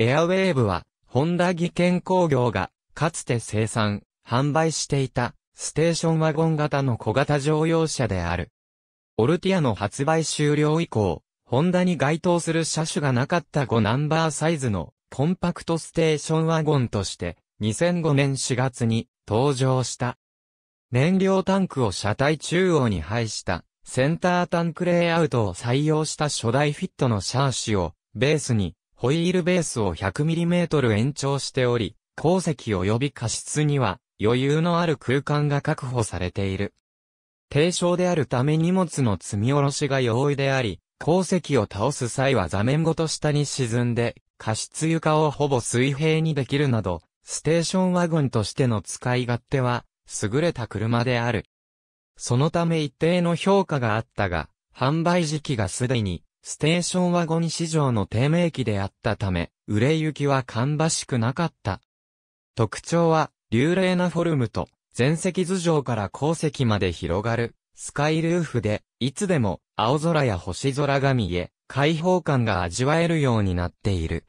エアウェーブは、ホンダ技研工業が、かつて生産、販売していた、ステーションワゴン型の小型乗用車である。オルティアの発売終了以降、ホンダに該当する車種がなかった5ナンバーサイズのコンパクトステーションワゴンとして2005年4月に登場した。燃料タンクを車体中央に配したセンタータンクレイアウトを採用した初代フィットのシャーシをベースにホイールベースを 100mm 延長しており、鉱石及び過失には余裕のある空間が確保されている。低床であるため荷物の積み下ろしが容易であり、鉱石を倒す際は座面ごと下に沈んで、過失床をほぼ水平にできるなど、ステーションワゴンとしての使い勝手は、優れた車である。そのため一定の評価があったが、販売時期がすでにステーションワゴン市場の低迷期であったため、売れ行きは芳しくなかった。特徴は、流麗なフォルムと、全席頭上から後席まで広がる、スカイルーフで、いつでも、青空や星空が見え、開放感が味わえるようになっている。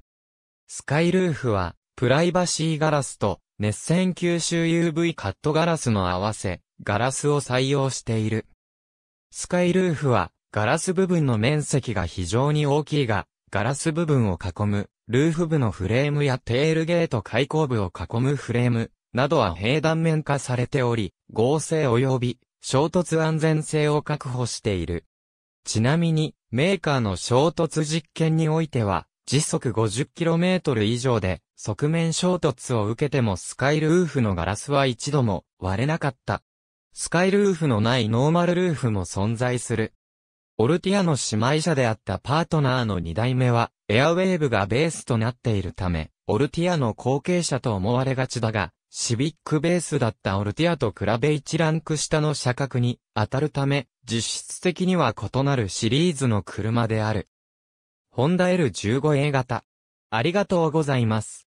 スカイルーフは、プライバシーガラスと、熱線吸収 UV カットガラスの合わせ、ガラスを採用している。スカイルーフは、ガラス部分の面積が非常に大きいが、ガラス部分を囲む、ルーフ部のフレームやテールゲート開口部を囲むフレーム、などは平断面化されており、合成及び衝突安全性を確保している。ちなみに、メーカーの衝突実験においては、時速 50km 以上で、側面衝突を受けてもスカイルーフのガラスは一度も割れなかった。スカイルーフのないノーマルルーフも存在する。オルティアの姉妹社であったパートナーの2代目は、エアウェーブがベースとなっているため、オルティアの後継者と思われがちだが、シビックベースだったオルティアと比べ1ランク下の車格に当たるため、実質的には異なるシリーズの車である。ホンダ L15A 型。ありがとうございます。